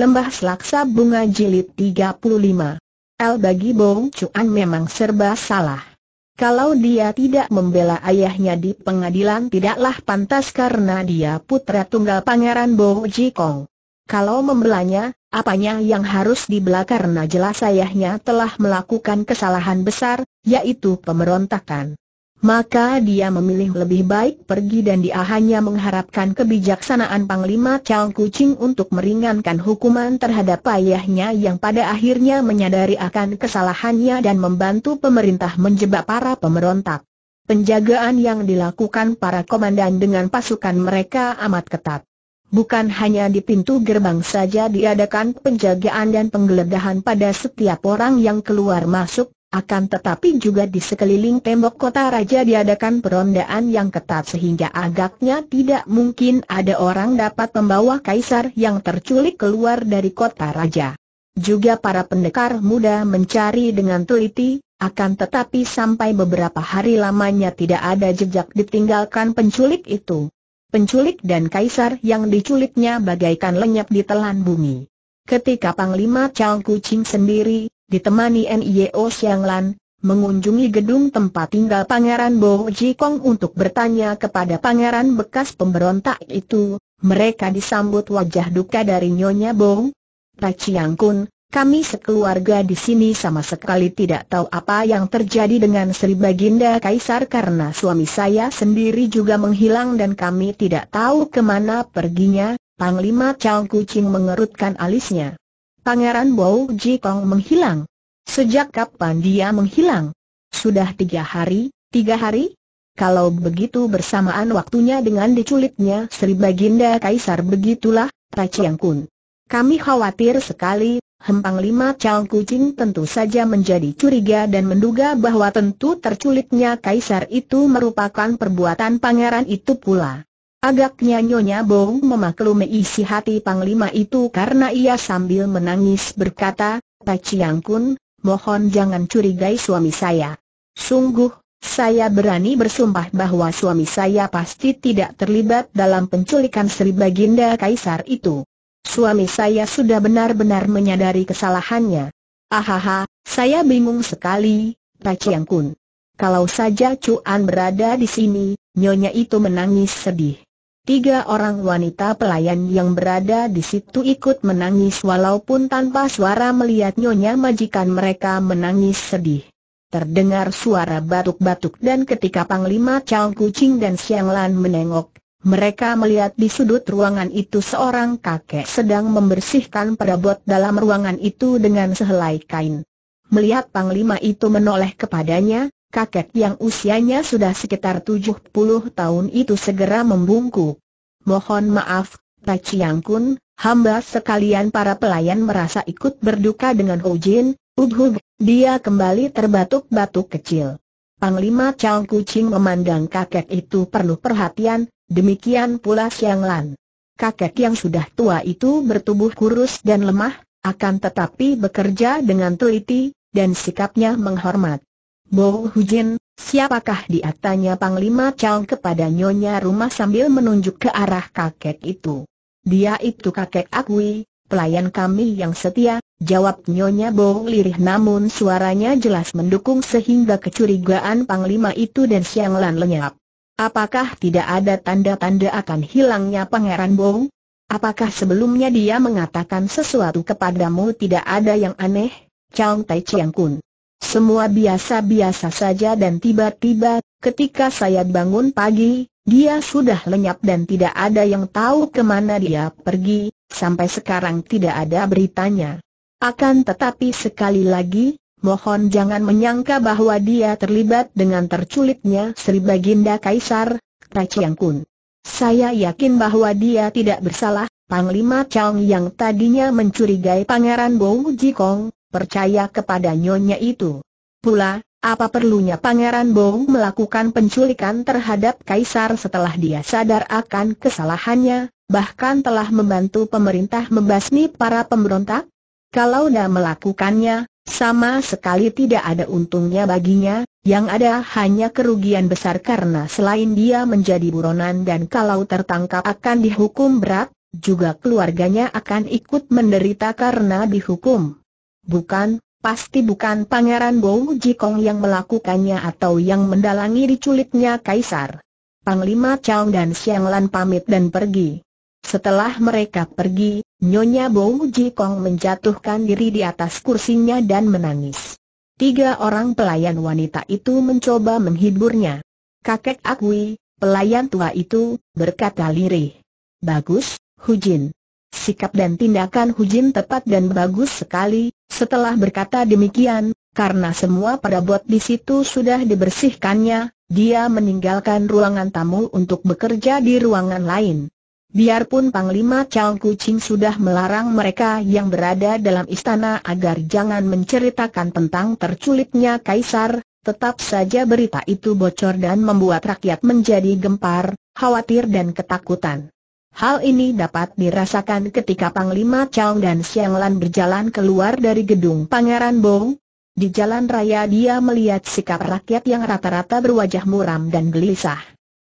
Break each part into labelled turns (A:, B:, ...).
A: Lembah Selaksa Bunga Jilid 35 El bagi Bong Cuan memang serba salah. Kalau dia tidak membela ayahnya di pengadilan tidaklah pantas karena dia putra tunggal pangeran Bo Kong. Kalau membelanya, apanya yang harus dibela karena jelas ayahnya telah melakukan kesalahan besar, yaitu pemberontakan maka dia memilih lebih baik pergi dan dia hanya mengharapkan kebijaksanaan Panglima Chang Kucing untuk meringankan hukuman terhadap ayahnya yang pada akhirnya menyadari akan kesalahannya dan membantu pemerintah menjebak para pemberontak. Penjagaan yang dilakukan para komandan dengan pasukan mereka amat ketat. Bukan hanya di pintu gerbang saja diadakan penjagaan dan penggeledahan pada setiap orang yang keluar masuk, akan tetapi juga di sekeliling tembok kota raja diadakan perondaan yang ketat sehingga agaknya tidak mungkin ada orang dapat membawa kaisar yang terculik keluar dari kota raja. Juga para pendekar muda mencari dengan teliti, akan tetapi sampai beberapa hari lamanya tidak ada jejak ditinggalkan penculik itu. Penculik dan kaisar yang diculiknya bagaikan lenyap di telan bumi. Ketika Panglima Chao Kuching sendiri, ditemani NIO Xianglan, mengunjungi gedung tempat tinggal Pangeran Bo Jikong untuk bertanya kepada pangeran bekas pemberontak itu, mereka disambut wajah duka dari Nyonya Bo. Pak Chiang Kun, kami sekeluarga di sini sama sekali tidak tahu apa yang terjadi dengan Sri Baginda Kaisar karena suami saya sendiri juga menghilang dan kami tidak tahu kemana perginya, Panglima Chang Kucing mengerutkan alisnya. Pangeran Bao Kong menghilang. Sejak kapan dia menghilang? Sudah tiga hari, tiga hari? Kalau begitu bersamaan waktunya dengan diculiknya Sri Baginda Kaisar begitulah, Tachiang Kun. Kami khawatir sekali, Hempang Lima Cal Kucing tentu saja menjadi curiga dan menduga bahwa tentu terculiknya Kaisar itu merupakan perbuatan pangeran itu pula. Agaknya Nyonya Bong memaklumi isi hati Panglima itu karena ia sambil menangis berkata, Paciang Kun, mohon jangan curigai suami saya. Sungguh, saya berani bersumpah bahwa suami saya pasti tidak terlibat dalam penculikan Sri Baginda Kaisar itu. Suami saya sudah benar-benar menyadari kesalahannya. Ahaha, saya bingung sekali, Paciang Kun. Kalau saja Cuan berada di sini, Nyonya itu menangis sedih. Tiga orang wanita pelayan yang berada di situ ikut menangis walaupun tanpa suara melihat nyonya majikan mereka menangis sedih. Terdengar suara batuk-batuk dan ketika Panglima Chow Kucing dan Siang Lan menengok, mereka melihat di sudut ruangan itu seorang kakek sedang membersihkan perabot dalam ruangan itu dengan sehelai kain. Melihat Panglima itu menoleh kepadanya, kakek yang usianya sudah sekitar 70 tahun itu segera membungkuk. Mohon maaf, Taci Kun, hamba sekalian para pelayan merasa ikut berduka dengan Hujin, Ubhub, dia kembali terbatuk-batuk kecil. Panglima Chang Kucing memandang kakek itu perlu perhatian, demikian pula Siang Lan. Kakek yang sudah tua itu bertubuh kurus dan lemah, akan tetapi bekerja dengan teliti, dan sikapnya menghormat. Bo Hujin, siapakah dia tanya Panglima Chao kepada nyonya rumah sambil menunjuk ke arah kakek itu. Dia itu kakek Akui, pelayan kami yang setia, jawab nyonya Bo lirih namun suaranya jelas mendukung sehingga kecurigaan Panglima itu dan Siang Lan lenyap. Apakah tidak ada tanda-tanda akan hilangnya Pangeran Bo? Apakah sebelumnya dia mengatakan sesuatu kepadamu tidak ada yang aneh? Chang Tai Chiang Kun. Semua biasa-biasa saja dan tiba-tiba, ketika saya bangun pagi, dia sudah lenyap dan tidak ada yang tahu kemana dia pergi, sampai sekarang tidak ada beritanya. Akan tetapi sekali lagi, mohon jangan menyangka bahwa dia terlibat dengan terculiknya Sri Baginda Kaisar, Tai Chiang Kun. Saya yakin bahwa dia tidak bersalah, Panglima Chang yang tadinya mencurigai Pangeran Bo Kong percaya kepada nyonya itu. Pula, apa perlunya Pangeran Bong melakukan penculikan terhadap Kaisar setelah dia sadar akan kesalahannya, bahkan telah membantu pemerintah membasmi para pemberontak? Kalau dia melakukannya, sama sekali tidak ada untungnya baginya, yang ada hanya kerugian besar karena selain dia menjadi buronan dan kalau tertangkap akan dihukum berat, juga keluarganya akan ikut menderita karena dihukum. Bukan, pasti bukan Pangeran Bou Jikong yang melakukannya atau yang mendalangi diculiknya Kaisar. Panglima Chao dan Xiang Lan pamit dan pergi. Setelah mereka pergi, Nyonya Bou Jikong menjatuhkan diri di atas kursinya dan menangis. Tiga orang pelayan wanita itu mencoba menghiburnya. Kakek Akui, pelayan tua itu, berkata lirih. Bagus, Hujin. Sikap dan tindakan Hujin tepat dan bagus sekali, setelah berkata demikian, karena semua perabot di situ sudah dibersihkannya, dia meninggalkan ruangan tamu untuk bekerja di ruangan lain. Biarpun Panglima Chang Kucing sudah melarang mereka yang berada dalam istana agar jangan menceritakan tentang terculiknya Kaisar, tetap saja berita itu bocor dan membuat rakyat menjadi gempar, khawatir dan ketakutan. Hal ini dapat dirasakan ketika Panglima Chong dan Siang Lan berjalan keluar dari gedung Pangeran Bong. Di jalan raya dia melihat sikap rakyat yang rata-rata berwajah muram dan gelisah.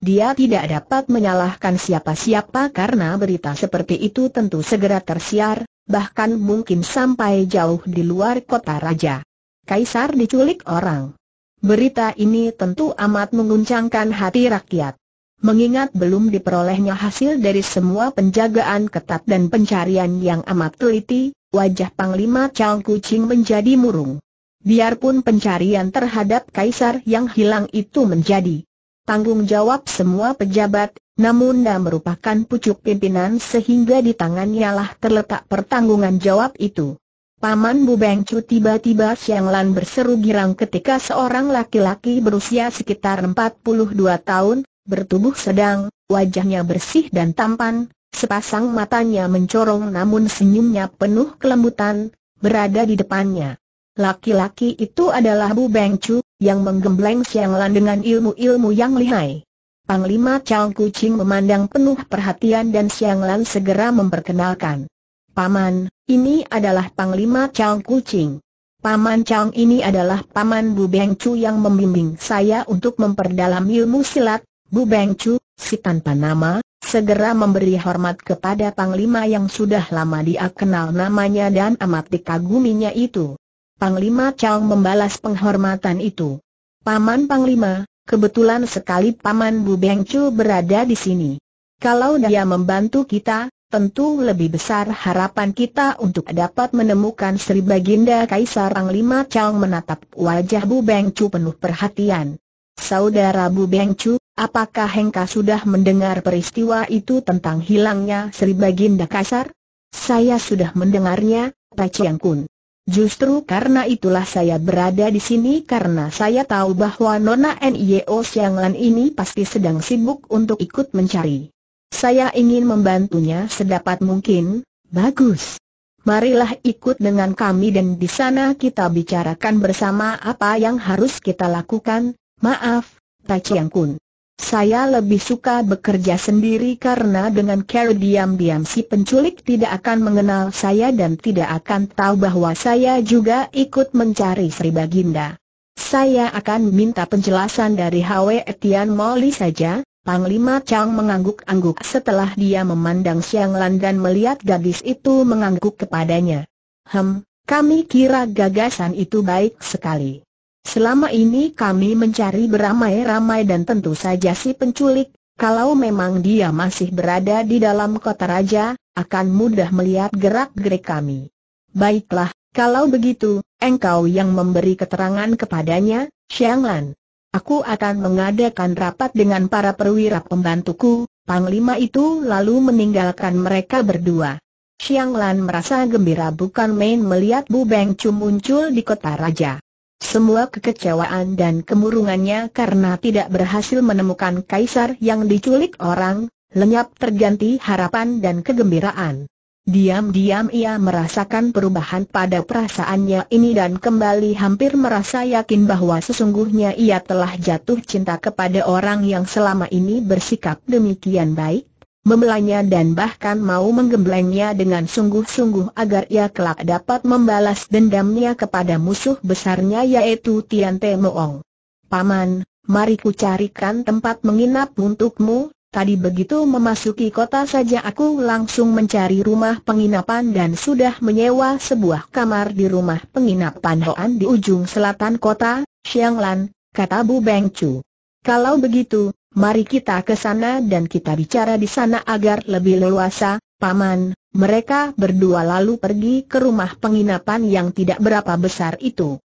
A: Dia tidak dapat menyalahkan siapa-siapa karena berita seperti itu tentu segera tersiar, bahkan mungkin sampai jauh di luar kota raja. Kaisar diculik orang. Berita ini tentu amat mengguncangkan hati rakyat mengingat belum diperolehnya hasil dari semua penjagaan ketat dan pencarian yang amat teliti, wajah Panglima Chang Kucing menjadi murung. Biarpun pencarian terhadap kaisar yang hilang itu menjadi tanggung jawab semua pejabat, namun dia merupakan pucuk pimpinan sehingga di tangannya lah terletak pertanggungan jawab itu. Paman Bu Bengcu tiba-tiba Siang Lan berseru girang ketika seorang laki-laki berusia sekitar 42 tahun, bertubuh sedang, wajahnya bersih dan tampan, sepasang matanya mencorong namun senyumnya penuh kelembutan, berada di depannya. Laki-laki itu adalah Bu Beng Chu, yang menggembleng sianglan dengan ilmu-ilmu yang lihai. Panglima Chao Kucing memandang penuh perhatian dan sianglan segera memperkenalkan. Paman, ini adalah Panglima Chao Kucing. Paman Chang ini adalah Paman Bu Beng Chu yang membimbing saya untuk memperdalam ilmu silat, Bu Beng si tanpa nama, segera memberi hormat kepada Panglima yang sudah lama dia kenal namanya dan amat dikaguminya itu. Panglima Chang membalas penghormatan itu. Paman Panglima, kebetulan sekali Paman Bu Beng berada di sini. Kalau dia membantu kita, tentu lebih besar harapan kita untuk dapat menemukan Sri Baginda Kaisar Panglima Chang menatap wajah Bu Beng penuh perhatian. Saudara Bu Beng Apakah Hengka sudah mendengar peristiwa itu tentang hilangnya Sri Baginda Kasar? Saya sudah mendengarnya, Pak Chiang Kun. Justru karena itulah saya berada di sini karena saya tahu bahwa Nona Nio Sianglan ini pasti sedang sibuk untuk ikut mencari. Saya ingin membantunya sedapat mungkin, bagus. Marilah ikut dengan kami dan di sana kita bicarakan bersama apa yang harus kita lakukan, maaf, Pak Chiang Kun. Saya lebih suka bekerja sendiri karena dengan cara diam-diam si penculik tidak akan mengenal saya dan tidak akan tahu bahwa saya juga ikut mencari Sri Baginda. Saya akan minta penjelasan dari Hwe Etian Moli saja, Panglima Chang mengangguk-angguk setelah dia memandang Siang Lan dan melihat gadis itu mengangguk kepadanya. Hem, kami kira gagasan itu baik sekali. Selama ini kami mencari beramai-ramai dan tentu saja si penculik, kalau memang dia masih berada di dalam kota raja, akan mudah melihat gerak-gerik kami. Baiklah, kalau begitu, engkau yang memberi keterangan kepadanya, Xianglan. Aku akan mengadakan rapat dengan para perwira pembantuku, Panglima itu lalu meninggalkan mereka berdua. Xianglan merasa gembira bukan main melihat Bu Beng Chu muncul di kota raja. Semua kekecewaan dan kemurungannya karena tidak berhasil menemukan kaisar yang diculik orang, lenyap terganti harapan dan kegembiraan. Diam-diam ia merasakan perubahan pada perasaannya ini dan kembali hampir merasa yakin bahwa sesungguhnya ia telah jatuh cinta kepada orang yang selama ini bersikap demikian baik, membelanya dan bahkan mau menggemblengnya dengan sungguh-sungguh agar ia kelak dapat membalas dendamnya kepada musuh besarnya yaitu Tian Te Moong. Paman, mari ku carikan tempat menginap untukmu, tadi begitu memasuki kota saja aku langsung mencari rumah penginapan dan sudah menyewa sebuah kamar di rumah penginapan Hoan di ujung selatan kota, Xianglan, kata Bu Beng Chu. Kalau begitu, mari kita ke sana dan kita bicara di sana agar lebih leluasa, Paman. Mereka berdua lalu pergi ke rumah penginapan yang tidak berapa besar itu.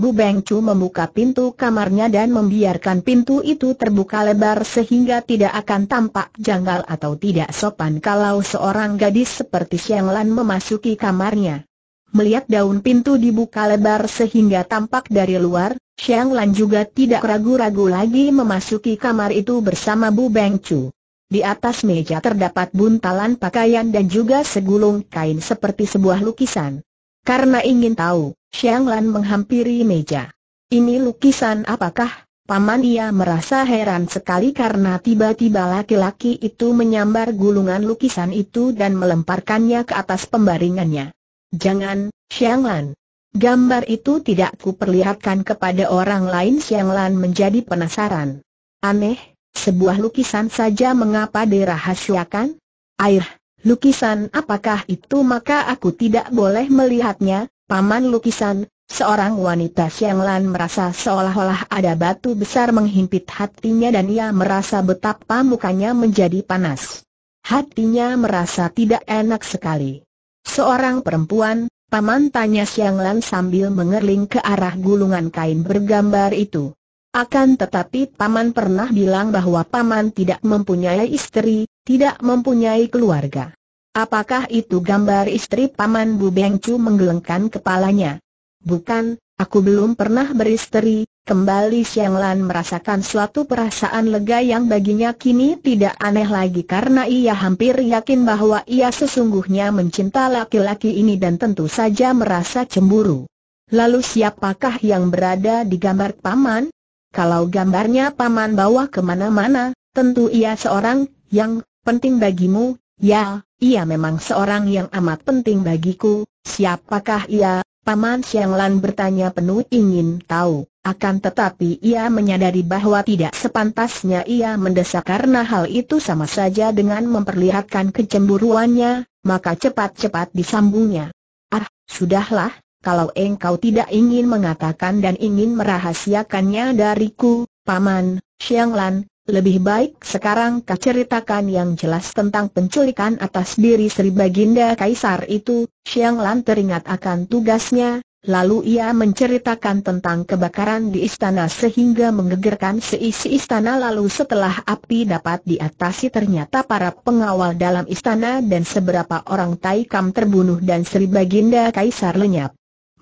A: Bu Bengcu membuka pintu kamarnya dan membiarkan pintu itu terbuka lebar sehingga tidak akan tampak janggal atau tidak sopan kalau seorang gadis seperti Xiang memasuki kamarnya. Melihat daun pintu dibuka lebar sehingga tampak dari luar, Xiang Lan juga tidak ragu-ragu lagi memasuki kamar itu bersama Bu Beng Chu. Di atas meja terdapat buntalan pakaian dan juga segulung kain seperti sebuah lukisan. Karena ingin tahu, Xiang Lan menghampiri meja. Ini lukisan apakah? Paman ia merasa heran sekali karena tiba-tiba laki-laki itu menyambar gulungan lukisan itu dan melemparkannya ke atas pembaringannya. Jangan, Xiang Lan. Gambar itu tidak kuperlihatkan kepada orang lain Xiang Lan menjadi penasaran. Aneh, sebuah lukisan saja mengapa dirahasiakan? Air, lukisan apakah itu maka aku tidak boleh melihatnya, paman lukisan, seorang wanita Xiang Lan merasa seolah-olah ada batu besar menghimpit hatinya dan ia merasa betapa mukanya menjadi panas. Hatinya merasa tidak enak sekali seorang perempuan, paman tanya Siang Lan sambil mengerling ke arah gulungan kain bergambar itu. Akan tetapi paman pernah bilang bahwa paman tidak mempunyai istri, tidak mempunyai keluarga. Apakah itu gambar istri paman Bu Beng menggelengkan kepalanya? Bukan, aku belum pernah beristri, Kembali Siang Lan merasakan suatu perasaan lega yang baginya kini tidak aneh lagi karena ia hampir yakin bahwa ia sesungguhnya mencinta laki-laki ini dan tentu saja merasa cemburu. Lalu siapakah yang berada di gambar paman? Kalau gambarnya paman bawa kemana-mana, tentu ia seorang yang penting bagimu, ya, ia memang seorang yang amat penting bagiku, siapakah ia, Paman Siang Lan bertanya penuh ingin tahu, akan tetapi ia menyadari bahwa tidak sepantasnya ia mendesak karena hal itu sama saja dengan memperlihatkan kecemburuannya, maka cepat-cepat disambungnya. Ah, sudahlah, kalau engkau tidak ingin mengatakan dan ingin merahasiakannya dariku, Paman, Siang Lan, lebih baik sekarang kau ceritakan yang jelas tentang penculikan atas diri Sri Baginda Kaisar itu, Xiang Lan teringat akan tugasnya, lalu ia menceritakan tentang kebakaran di istana sehingga menggegerkan seisi istana lalu setelah api dapat diatasi ternyata para pengawal dalam istana dan seberapa orang Taikam terbunuh dan Sri Baginda Kaisar lenyap.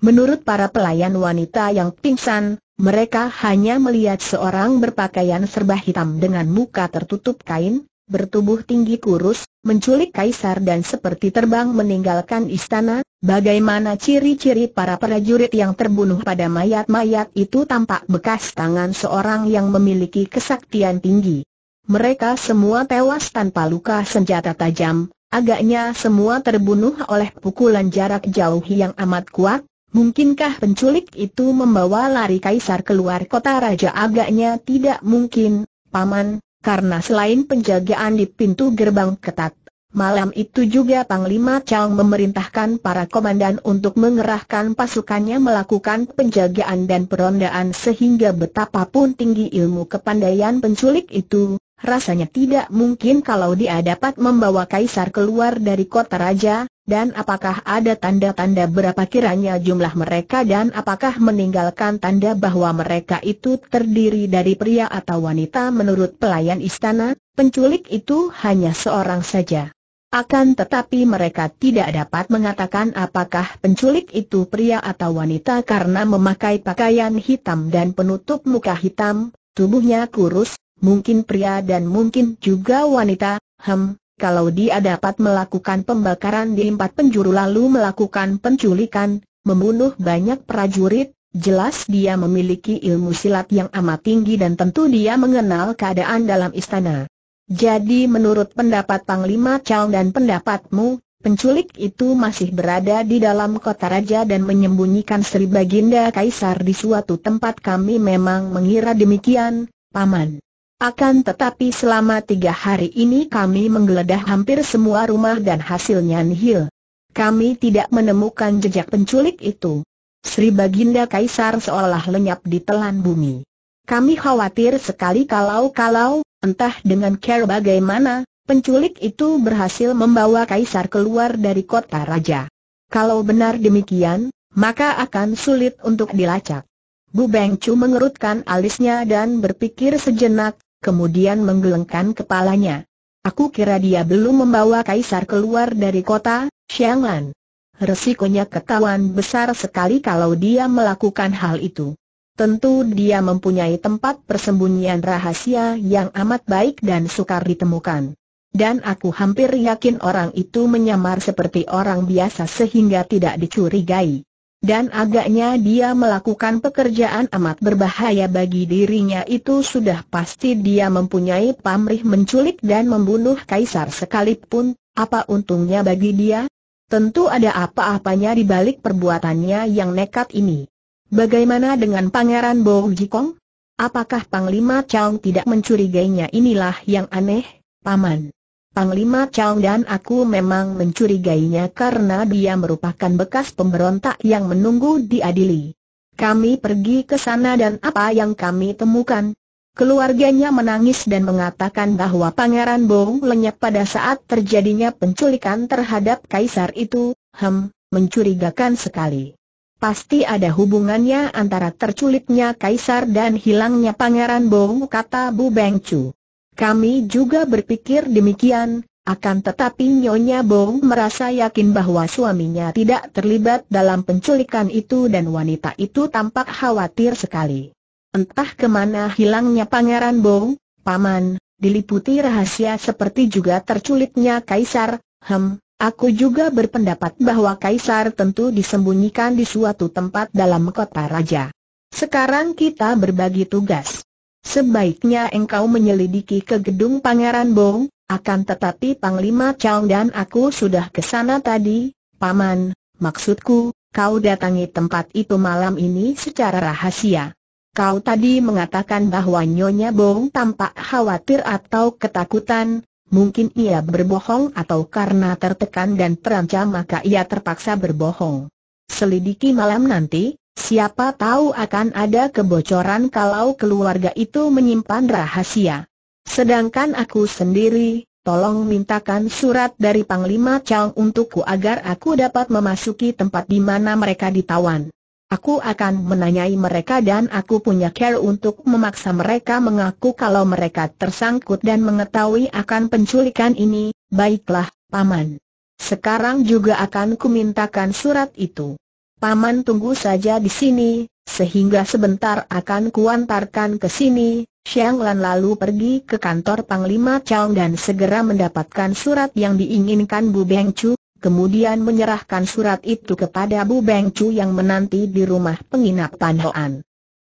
A: Menurut para pelayan wanita yang pingsan, mereka hanya melihat seorang berpakaian serba hitam dengan muka tertutup kain, bertubuh tinggi kurus, menculik kaisar dan seperti terbang meninggalkan istana, bagaimana ciri-ciri para prajurit yang terbunuh pada mayat-mayat itu tampak bekas tangan seorang yang memiliki kesaktian tinggi. Mereka semua tewas tanpa luka senjata tajam, agaknya semua terbunuh oleh pukulan jarak jauh yang amat kuat, Mungkinkah penculik itu membawa lari kaisar keluar kota raja agaknya tidak mungkin, Paman, karena selain penjagaan di pintu gerbang ketat, malam itu juga Panglima Chang memerintahkan para komandan untuk mengerahkan pasukannya melakukan penjagaan dan perondaan sehingga betapapun tinggi ilmu kepandaian penculik itu, rasanya tidak mungkin kalau dia dapat membawa kaisar keluar dari kota raja, dan apakah ada tanda-tanda berapa kiranya jumlah mereka dan apakah meninggalkan tanda bahwa mereka itu terdiri dari pria atau wanita menurut pelayan istana, penculik itu hanya seorang saja. Akan tetapi mereka tidak dapat mengatakan apakah penculik itu pria atau wanita karena memakai pakaian hitam dan penutup muka hitam, tubuhnya kurus, mungkin pria dan mungkin juga wanita, hem, kalau dia dapat melakukan pembakaran di empat penjuru lalu melakukan penculikan, membunuh banyak prajurit, jelas dia memiliki ilmu silat yang amat tinggi dan tentu dia mengenal keadaan dalam istana. Jadi menurut pendapat Panglima Chow dan pendapatmu, penculik itu masih berada di dalam kota raja dan menyembunyikan Sri Baginda Kaisar di suatu tempat kami memang mengira demikian, Paman. Akan tetapi selama tiga hari ini kami menggeledah hampir semua rumah dan hasilnya nihil. Kami tidak menemukan jejak penculik itu. Sri Baginda Kaisar seolah lenyap di telan bumi. Kami khawatir sekali kalau-kalau, entah dengan care bagaimana, penculik itu berhasil membawa Kaisar keluar dari kota raja. Kalau benar demikian, maka akan sulit untuk dilacak. Bu Beng mengerutkan alisnya dan berpikir sejenak, kemudian menggelengkan kepalanya. Aku kira dia belum membawa kaisar keluar dari kota, Xianglan. Resikonya ketahuan besar sekali kalau dia melakukan hal itu. Tentu dia mempunyai tempat persembunyian rahasia yang amat baik dan sukar ditemukan. Dan aku hampir yakin orang itu menyamar seperti orang biasa sehingga tidak dicurigai. Dan agaknya dia melakukan pekerjaan amat berbahaya bagi dirinya itu sudah pasti dia mempunyai pamrih menculik dan membunuh kaisar sekalipun, apa untungnya bagi dia? Tentu ada apa-apanya di balik perbuatannya yang nekat ini. Bagaimana dengan Pangeran Bo Jikong? Apakah Panglima Chong tidak mencurigainya inilah yang aneh, Paman? Panglima Chang dan aku memang mencurigainya karena dia merupakan bekas pemberontak yang menunggu diadili. Kami pergi ke sana dan apa yang kami temukan? Keluarganya menangis dan mengatakan bahwa Pangeran Bong lenyap pada saat terjadinya penculikan terhadap Kaisar itu, hem, mencurigakan sekali. Pasti ada hubungannya antara terculiknya Kaisar dan hilangnya Pangeran Bong kata Bu Beng Chu. Kami juga berpikir demikian, akan tetapi Nyonya Bong merasa yakin bahwa suaminya tidak terlibat dalam penculikan itu dan wanita itu tampak khawatir sekali. Entah kemana hilangnya Pangeran Bong, Paman, diliputi rahasia seperti juga terculitnya Kaisar, hem, aku juga berpendapat bahwa Kaisar tentu disembunyikan di suatu tempat dalam kota raja. Sekarang kita berbagi tugas. Sebaiknya engkau menyelidiki ke gedung Pangeran Bong, akan tetapi Panglima Chow dan aku sudah ke sana tadi, Paman, maksudku, kau datangi tempat itu malam ini secara rahasia. Kau tadi mengatakan bahwa Nyonya Bong tampak khawatir atau ketakutan, mungkin ia berbohong atau karena tertekan dan terancam maka ia terpaksa berbohong. Selidiki malam nanti, Siapa tahu akan ada kebocoran kalau keluarga itu menyimpan rahasia. Sedangkan aku sendiri, tolong mintakan surat dari Panglima Chang untukku agar aku dapat memasuki tempat di mana mereka ditawan. Aku akan menanyai mereka dan aku punya care untuk memaksa mereka mengaku kalau mereka tersangkut dan mengetahui akan penculikan ini, baiklah, Paman. Sekarang juga akan kumintakan surat itu. Paman tunggu saja di sini, sehingga sebentar akan kuantarkan ke sini. Xiang Lan lalu pergi ke kantor Panglima Chao dan segera mendapatkan surat yang diinginkan Bu Beng Chu, kemudian menyerahkan surat itu kepada Bu Beng Chu yang menanti di rumah penginapan Hoan.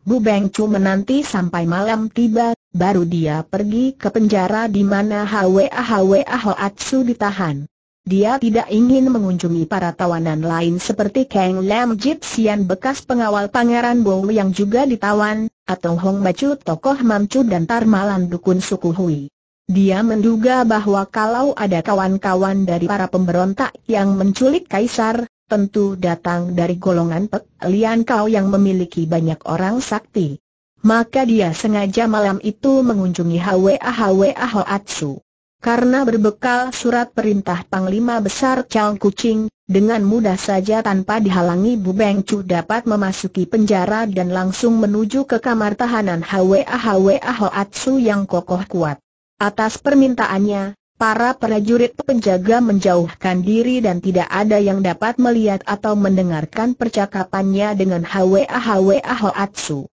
A: Bu Beng Chu menanti sampai malam tiba, baru dia pergi ke penjara di mana Hwa Hwa Su ditahan. Dia tidak ingin mengunjungi para tawanan lain seperti Kang Lam Jipsian bekas pengawal Pangeran Bow yang juga ditawan, atau Hong Bacu tokoh Mamcu dan Tarmalan Dukun Suku Hui. Dia menduga bahwa kalau ada kawan-kawan dari para pemberontak yang menculik Kaisar, tentu datang dari golongan Pek Lian Kau yang memiliki banyak orang sakti. Maka dia sengaja malam itu mengunjungi Hwa Hwa Hoatsu. Karena berbekal surat perintah Panglima Besar Chang Kucing, dengan mudah saja tanpa dihalangi Bu Beng Chu dapat memasuki penjara dan langsung menuju ke kamar tahanan HWA HWA Hoatsu yang kokoh kuat. Atas permintaannya, para prajurit penjaga menjauhkan diri dan tidak ada yang dapat melihat atau mendengarkan percakapannya dengan HWA HWA Hoatsu.